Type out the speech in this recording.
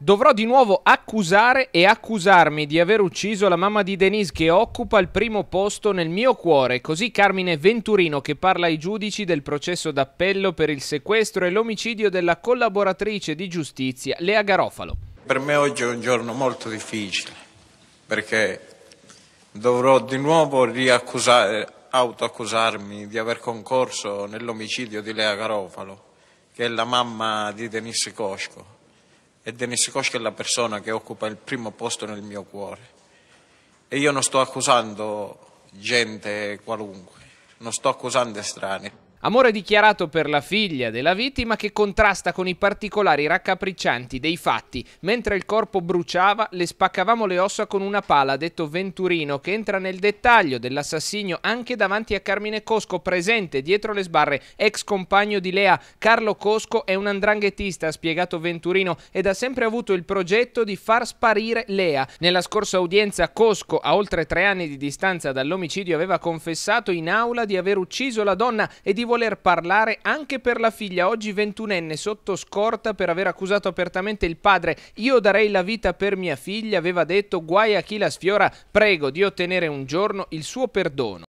Dovrò di nuovo accusare e accusarmi di aver ucciso la mamma di Denise che occupa il primo posto nel mio cuore, così Carmine Venturino che parla ai giudici del processo d'appello per il sequestro e l'omicidio della collaboratrice di giustizia Lea Garofalo. Per me oggi è un giorno molto difficile perché dovrò di nuovo riaccusare, autoaccusarmi di aver concorso nell'omicidio di Lea Garofalo, che è la mamma di Denise Cosco e Denis Koch è la persona che occupa il primo posto nel mio cuore. E io non sto accusando gente qualunque, non sto accusando estranei. Amore dichiarato per la figlia della vittima che contrasta con i particolari raccapriccianti dei fatti. Mentre il corpo bruciava, le spaccavamo le ossa con una pala, ha detto Venturino, che entra nel dettaglio dell'assassinio anche davanti a Carmine Cosco, presente dietro le sbarre, ex compagno di Lea. Carlo Cosco è un andranghetista, ha spiegato Venturino, ed ha sempre avuto il progetto di far sparire Lea. Nella scorsa udienza Cosco, a oltre tre anni di distanza dall'omicidio, aveva confessato in aula di aver ucciso la donna e di voler parlare anche per la figlia, oggi 21enne, sotto scorta per aver accusato apertamente il padre. Io darei la vita per mia figlia, aveva detto, guai a chi la sfiora, prego di ottenere un giorno il suo perdono.